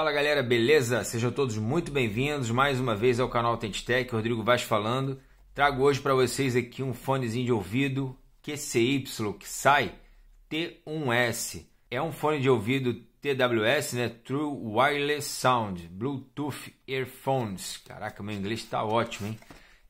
Fala galera, beleza? Sejam todos muito bem-vindos mais uma vez ao canal Tech, Rodrigo Vaz falando. Trago hoje para vocês aqui um fonezinho de ouvido QCY que sai T1S. É um fone de ouvido TWS, né? True Wireless Sound Bluetooth Earphones. Caraca, meu inglês está ótimo, hein?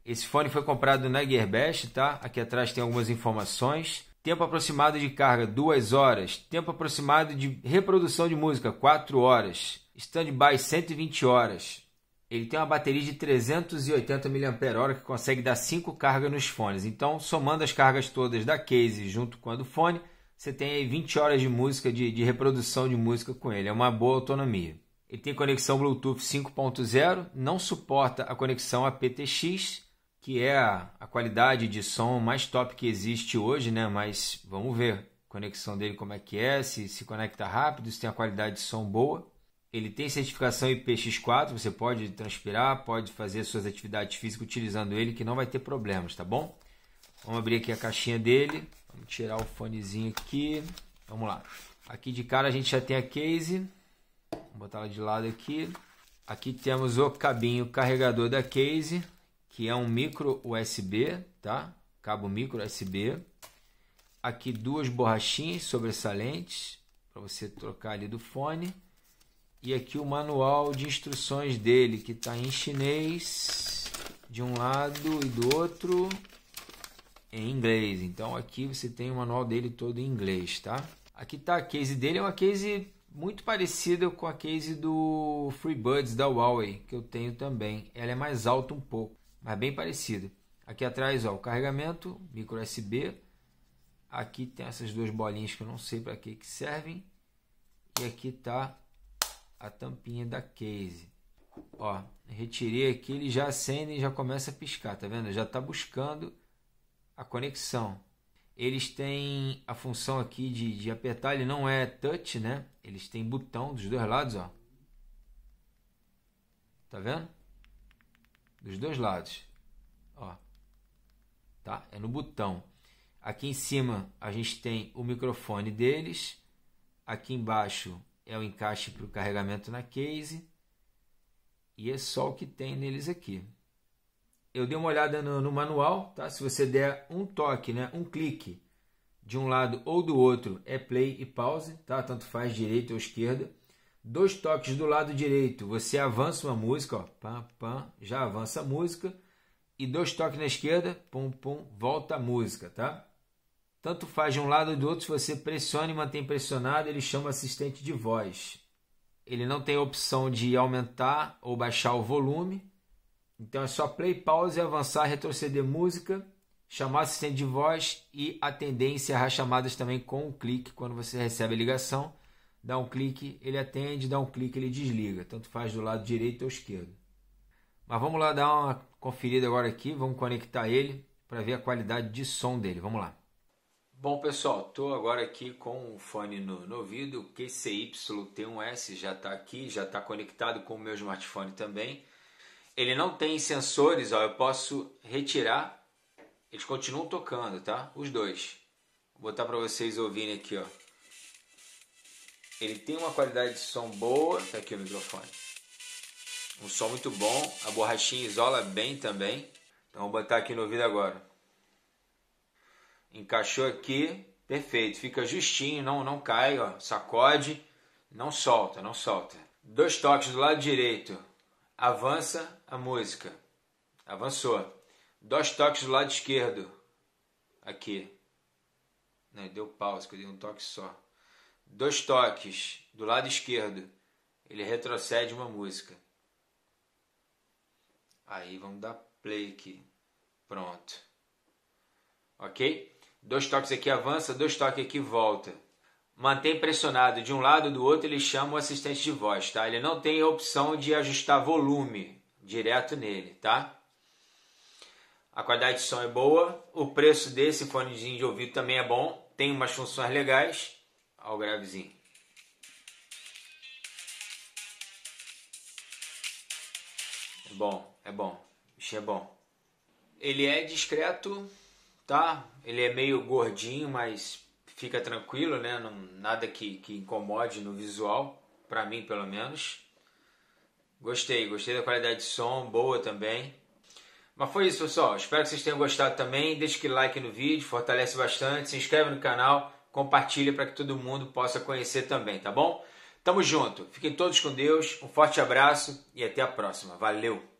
Esse fone foi comprado na Gearbest, tá? Aqui atrás tem algumas informações. Tempo aproximado de carga, 2 horas. Tempo aproximado de reprodução de música, 4 horas. Standby 120 horas. Ele tem uma bateria de 380 mAh que consegue dar 5 cargas nos fones. Então, somando as cargas todas da case junto com a do fone, você tem aí 20 horas de música, de, de reprodução de música com ele. É uma boa autonomia. Ele tem conexão Bluetooth 5.0, não suporta a conexão aptX, que é a qualidade de som mais top que existe hoje, né? Mas vamos ver a conexão dele como é que é, se se conecta rápido, se tem a qualidade de som boa ele tem certificação IPX4, você pode transpirar, pode fazer suas atividades físicas utilizando ele, que não vai ter problemas, tá bom? Vamos abrir aqui a caixinha dele, vamos tirar o fonezinho aqui, vamos lá. Aqui de cara a gente já tem a case, vou botar ela de lado aqui. Aqui temos o cabinho carregador da case, que é um micro USB, tá? Cabo micro USB. Aqui duas borrachinhas sobressalentes, para você trocar ali do fone e aqui o manual de instruções dele, que está em chinês de um lado e do outro em inglês. Então aqui você tem o manual dele todo em inglês, tá? Aqui está a case dele, é uma case muito parecida com a case do FreeBuds da Huawei, que eu tenho também. Ela é mais alta um pouco, mas bem parecida. Aqui atrás, ó, o carregamento micro USB. Aqui tem essas duas bolinhas que eu não sei para que que servem. E aqui está a tampinha da case. Ó, retirei aqui, ele já acende e já começa a piscar, tá vendo? Já está buscando a conexão. Eles têm a função aqui de, de apertar, ele não é touch, né? Eles têm botão dos dois lados, ó. Tá vendo? Dos dois lados. Ó. Tá? É no botão. Aqui em cima a gente tem o microfone deles. Aqui embaixo é o encaixe para o carregamento na case e é só o que tem neles aqui. Eu dei uma olhada no, no manual, tá? Se você der um toque, né, um clique de um lado ou do outro é play e pause, tá? Tanto faz direito ou esquerda. Dois toques do lado direito, você avança uma música, ó, pam, pam, já avança a música. E dois toques na esquerda, pum, pum, volta a música, tá? Tanto faz de um lado ou do outro, se você pressiona e mantém pressionado, ele chama o assistente de voz. Ele não tem opção de aumentar ou baixar o volume. Então é só play, pause, avançar, retroceder música, chamar o assistente de voz e atender e encerrar chamadas também com um clique quando você recebe a ligação. Dá um clique, ele atende, dá um clique, ele desliga. Tanto faz do lado direito ou esquerdo. Mas vamos lá dar uma conferida agora aqui, vamos conectar ele para ver a qualidade de som dele. Vamos lá. Bom, pessoal, estou agora aqui com o fone no, no ouvido, QCY-T1S já está aqui, já está conectado com o meu smartphone também. Ele não tem sensores, ó, eu posso retirar, eles continuam tocando, tá? Os dois. Vou botar para vocês ouvirem aqui, ó. Ele tem uma qualidade de som boa, tá aqui o microfone. Um som muito bom, a borrachinha isola bem também. Então vou botar aqui no ouvido agora. Encaixou aqui, perfeito. Fica justinho, não, não cai, ó. Sacode, não solta, não solta. Dois toques do lado direito. Avança a música. Avançou. Dois toques do lado esquerdo. Aqui. Não, deu pausa, que eu dei um toque só. Dois toques do lado esquerdo. Ele retrocede uma música. Aí vamos dar play aqui. Pronto. Ok? Dois toques aqui avança, dois toques aqui volta. Mantém pressionado de um lado do outro, ele chama o assistente de voz, tá? Ele não tem a opção de ajustar volume direto nele, tá? A qualidade de som é boa, o preço desse fonezinho de ouvido também é bom, tem umas funções legais. Olha o gravezinho. É bom, é bom. isso é bom. Ele é discreto, tá? Ele é meio gordinho, mas fica tranquilo, né? Não, nada que, que incomode no visual, para mim pelo menos. Gostei, gostei da qualidade de som, boa também. Mas foi isso, pessoal. Espero que vocês tenham gostado também. Deixe que like no vídeo, fortalece bastante, se inscreve no canal, compartilha para que todo mundo possa conhecer também, tá bom? Tamo junto. Fiquem todos com Deus. Um forte abraço e até a próxima. Valeu.